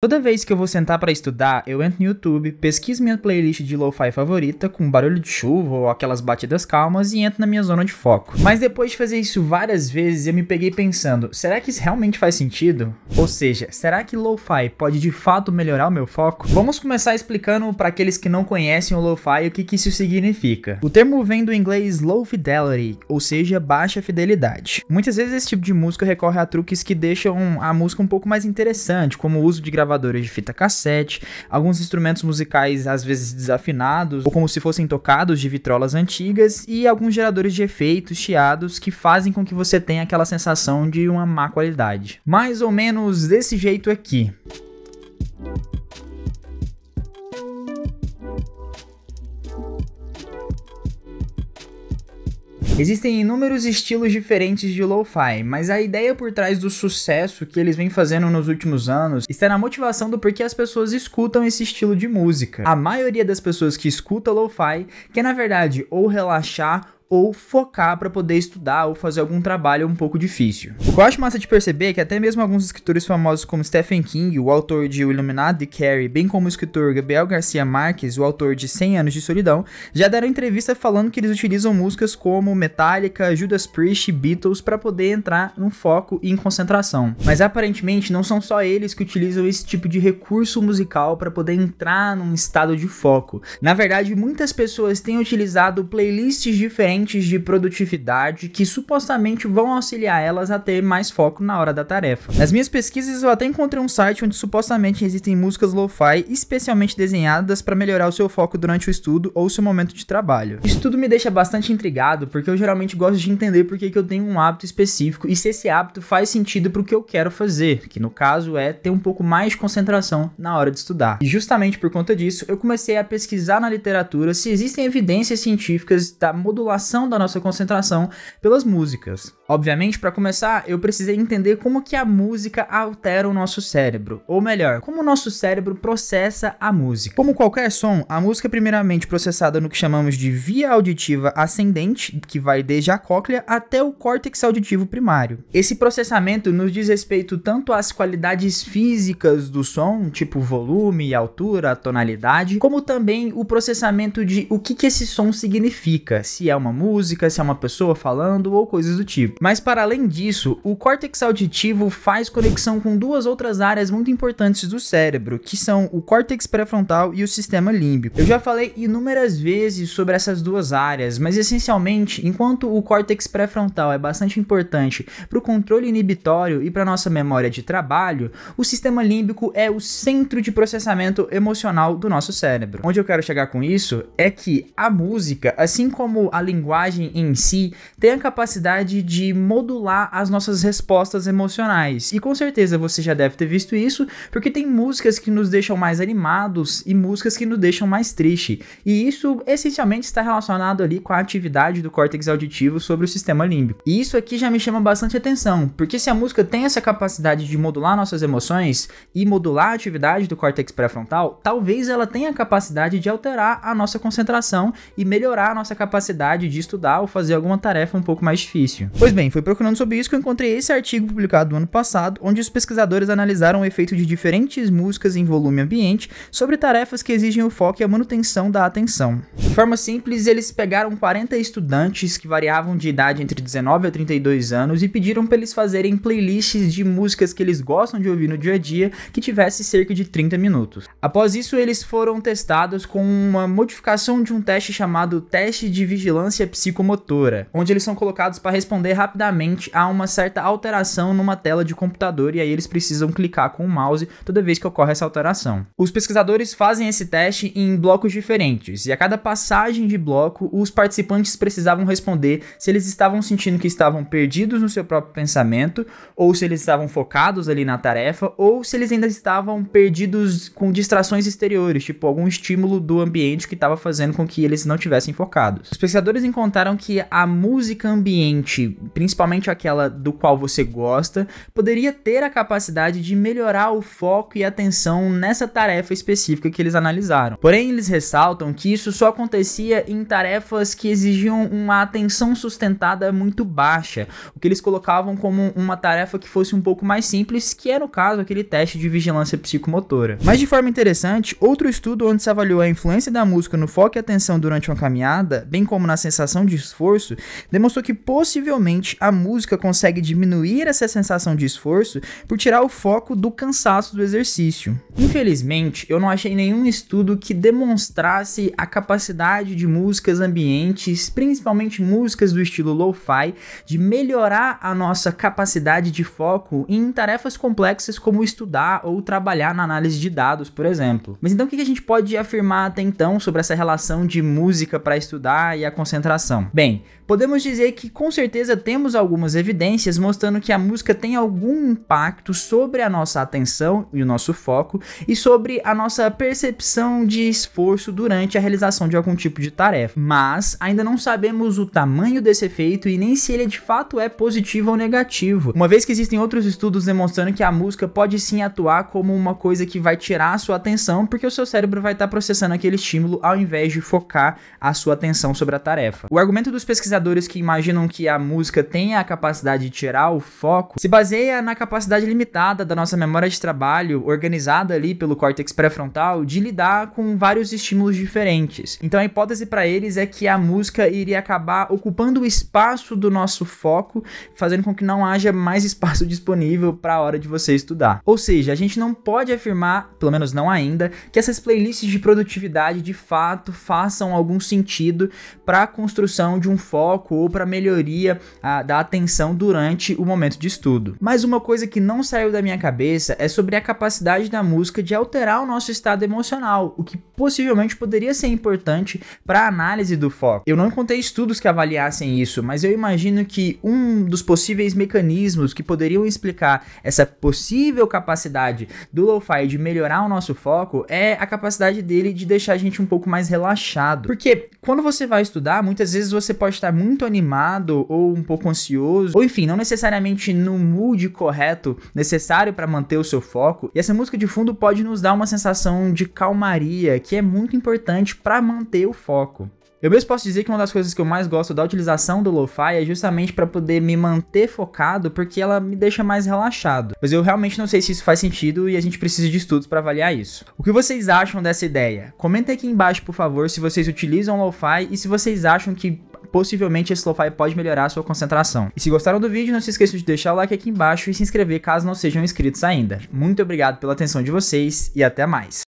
Toda vez que eu vou sentar para estudar, eu entro no YouTube, pesquiso minha playlist de lo-fi favorita com barulho de chuva ou aquelas batidas calmas e entro na minha zona de foco. Mas depois de fazer isso várias vezes, eu me peguei pensando, será que isso realmente faz sentido? Ou seja, será que lo-fi pode de fato melhorar o meu foco? Vamos começar explicando para aqueles que não conhecem o lo-fi o que, que isso significa. O termo vem do inglês low fidelity, ou seja, baixa fidelidade. Muitas vezes esse tipo de música recorre a truques que deixam a música um pouco mais interessante, como o uso de gravações gravadoras de fita cassete, alguns instrumentos musicais às vezes desafinados ou como se fossem tocados de vitrolas antigas e alguns geradores de efeitos chiados que fazem com que você tenha aquela sensação de uma má qualidade. Mais ou menos desse jeito aqui. Existem inúmeros estilos diferentes de lo-fi, mas a ideia por trás do sucesso que eles vêm fazendo nos últimos anos está na motivação do porquê as pessoas escutam esse estilo de música. A maioria das pessoas que escuta lo-fi quer na verdade ou relaxar ou focar para poder estudar ou fazer algum trabalho um pouco difícil. O que eu acho massa de perceber é que até mesmo alguns escritores famosos como Stephen King, o autor de O Iluminado e Carrie, bem como o escritor Gabriel Garcia Marques, o autor de 100 Anos de Solidão, já deram entrevista falando que eles utilizam músicas como Metallica, Judas Priest e Beatles para poder entrar no foco e em concentração. Mas aparentemente não são só eles que utilizam esse tipo de recurso musical para poder entrar num estado de foco. Na verdade, muitas pessoas têm utilizado playlists diferentes de produtividade que supostamente vão auxiliar elas a ter mais foco na hora da tarefa. Nas minhas pesquisas, eu até encontrei um site onde supostamente existem músicas lo-fi especialmente desenhadas para melhorar o seu foco durante o estudo ou o seu momento de trabalho. Isso tudo me deixa bastante intrigado, porque eu geralmente gosto de entender por que eu tenho um hábito específico e se esse hábito faz sentido para o que eu quero fazer, que no caso é ter um pouco mais de concentração na hora de estudar. E justamente por conta disso, eu comecei a pesquisar na literatura se existem evidências científicas da modulação da nossa concentração pelas músicas. Obviamente, para começar, eu precisei entender como que a música altera o nosso cérebro, ou melhor, como o nosso cérebro processa a música. Como qualquer som, a música é primeiramente processada no que chamamos de via auditiva ascendente, que vai desde a cóclea até o córtex auditivo primário. Esse processamento nos diz respeito tanto às qualidades físicas do som, tipo volume, altura, tonalidade, como também o processamento de o que, que esse som significa, se é uma música, se é uma pessoa falando ou coisas do tipo. Mas para além disso, o córtex auditivo faz conexão com duas outras áreas muito importantes do cérebro, que são o córtex pré-frontal e o sistema límbico. Eu já falei inúmeras vezes sobre essas duas áreas, mas essencialmente, enquanto o córtex pré-frontal é bastante importante para o controle inibitório e para nossa memória de trabalho, o sistema límbico é o centro de processamento emocional do nosso cérebro. Onde eu quero chegar com isso é que a música, assim como a linguagem em si, tem a capacidade de modular as nossas respostas emocionais. E com certeza você já deve ter visto isso, porque tem músicas que nos deixam mais animados e músicas que nos deixam mais triste. E isso essencialmente está relacionado ali com a atividade do córtex auditivo sobre o sistema límbico. E isso aqui já me chama bastante atenção, porque se a música tem essa capacidade de modular nossas emoções e modular a atividade do córtex pré-frontal, talvez ela tenha a capacidade de alterar a nossa concentração e melhorar a nossa capacidade de estudar ou fazer alguma tarefa um pouco mais difícil. Pois bem, foi procurando sobre isso que eu encontrei esse artigo publicado no ano passado, onde os pesquisadores analisaram o efeito de diferentes músicas em volume ambiente sobre tarefas que exigem o foco e a manutenção da atenção. De forma simples, eles pegaram 40 estudantes que variavam de idade entre 19 a 32 anos e pediram para eles fazerem playlists de músicas que eles gostam de ouvir no dia a dia que tivesse cerca de 30 minutos. Após isso, eles foram testados com uma modificação de um teste chamado teste de vigilância psicomotora, onde eles são colocados para responder rapidamente rapidamente há uma certa alteração numa tela de computador e aí eles precisam clicar com o mouse toda vez que ocorre essa alteração. Os pesquisadores fazem esse teste em blocos diferentes e a cada passagem de bloco, os participantes precisavam responder se eles estavam sentindo que estavam perdidos no seu próprio pensamento ou se eles estavam focados ali na tarefa ou se eles ainda estavam perdidos com distrações exteriores, tipo algum estímulo do ambiente que estava fazendo com que eles não tivessem focados. Os pesquisadores encontraram que a música ambiente principalmente aquela do qual você gosta, poderia ter a capacidade de melhorar o foco e atenção nessa tarefa específica que eles analisaram. Porém, eles ressaltam que isso só acontecia em tarefas que exigiam uma atenção sustentada muito baixa, o que eles colocavam como uma tarefa que fosse um pouco mais simples, que é no caso aquele teste de vigilância psicomotora. Mas de forma interessante, outro estudo onde se avaliou a influência da música no foco e atenção durante uma caminhada, bem como na sensação de esforço, demonstrou que possivelmente a música consegue diminuir essa sensação de esforço por tirar o foco do cansaço do exercício. Infelizmente, eu não achei nenhum estudo que demonstrasse a capacidade de músicas ambientes, principalmente músicas do estilo lo-fi, de melhorar a nossa capacidade de foco em tarefas complexas como estudar ou trabalhar na análise de dados, por exemplo. Mas então o que a gente pode afirmar até então sobre essa relação de música para estudar e a concentração? Bem, podemos dizer que com certeza temos algumas evidências mostrando que a música tem algum impacto sobre a nossa atenção e o nosso foco e sobre a nossa percepção de esforço durante a realização de algum tipo de tarefa. Mas ainda não sabemos o tamanho desse efeito e nem se ele de fato é positivo ou negativo, uma vez que existem outros estudos demonstrando que a música pode sim atuar como uma coisa que vai tirar a sua atenção, porque o seu cérebro vai estar tá processando aquele estímulo ao invés de focar a sua atenção sobre a tarefa. O argumento dos pesquisadores que imaginam que a música tem a capacidade de tirar o foco se baseia na capacidade limitada da nossa memória de trabalho, organizada ali pelo córtex pré-frontal, de lidar com vários estímulos diferentes. Então a hipótese para eles é que a música iria acabar ocupando o espaço do nosso foco, fazendo com que não haja mais espaço disponível para a hora de você estudar. Ou seja, a gente não pode afirmar, pelo menos não ainda, que essas playlists de produtividade de fato façam algum sentido para a construção de um foco ou para melhoria a, da atenção durante o momento de estudo. Mas uma coisa que não saiu da minha cabeça é sobre a capacidade da música de alterar o nosso estado emocional, o que possivelmente poderia ser importante para a análise do foco. Eu não encontrei estudos que avaliassem isso, mas eu imagino que um dos possíveis mecanismos que poderiam explicar essa possível capacidade do lo-fi de melhorar o nosso foco é a capacidade dele de deixar a gente um pouco mais relaxado. Porque quando você vai estudar, muitas vezes você pode estar muito animado ou um pouco pouco ansioso, ou enfim, não necessariamente no mood correto necessário para manter o seu foco. E essa música de fundo pode nos dar uma sensação de calmaria, que é muito importante para manter o foco. Eu mesmo posso dizer que uma das coisas que eu mais gosto da utilização do lo-fi é justamente para poder me manter focado, porque ela me deixa mais relaxado. Mas eu realmente não sei se isso faz sentido e a gente precisa de estudos para avaliar isso. O que vocês acham dessa ideia? Comenta aqui embaixo, por favor, se vocês utilizam lo-fi e se vocês acham que possivelmente esse lo-fi pode melhorar a sua concentração. E se gostaram do vídeo, não se esqueçam de deixar o like aqui embaixo e se inscrever caso não sejam inscritos ainda. Muito obrigado pela atenção de vocês e até mais.